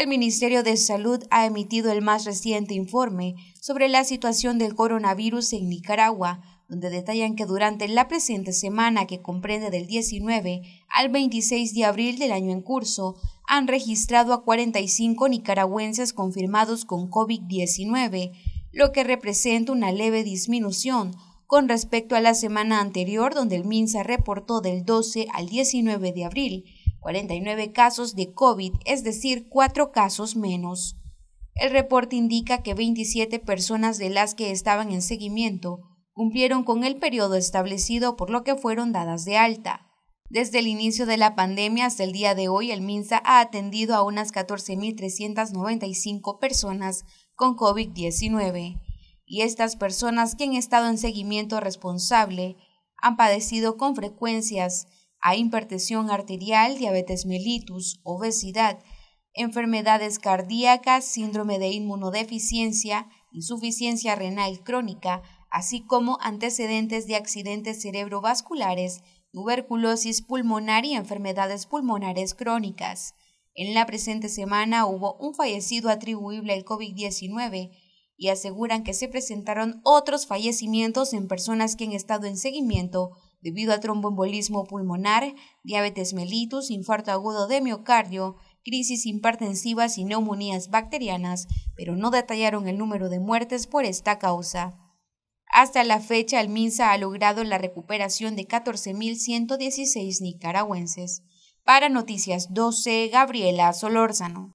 El Ministerio de Salud ha emitido el más reciente informe sobre la situación del coronavirus en Nicaragua, donde detallan que durante la presente semana, que comprende del 19 al 26 de abril del año en curso, han registrado a 45 nicaragüenses confirmados con COVID-19, lo que representa una leve disminución con respecto a la semana anterior, donde el MINSA reportó del 12 al 19 de abril 49 casos de COVID, es decir, 4 casos menos. El reporte indica que 27 personas de las que estaban en seguimiento cumplieron con el periodo establecido por lo que fueron dadas de alta. Desde el inicio de la pandemia hasta el día de hoy, el MINSA ha atendido a unas 14.395 personas con COVID-19, y estas personas que han estado en seguimiento responsable han padecido con frecuencias a hipertensión arterial, diabetes mellitus, obesidad, enfermedades cardíacas, síndrome de inmunodeficiencia, insuficiencia renal crónica, así como antecedentes de accidentes cerebrovasculares, tuberculosis pulmonar y enfermedades pulmonares crónicas. En la presente semana hubo un fallecido atribuible al COVID-19 y aseguran que se presentaron otros fallecimientos en personas que han estado en seguimiento debido a tromboembolismo pulmonar, diabetes mellitus, infarto agudo de miocardio, crisis hipertensivas y neumonías bacterianas, pero no detallaron el número de muertes por esta causa. Hasta la fecha, el MINSA ha logrado la recuperación de 14.116 nicaragüenses. Para Noticias 12, Gabriela Solórzano.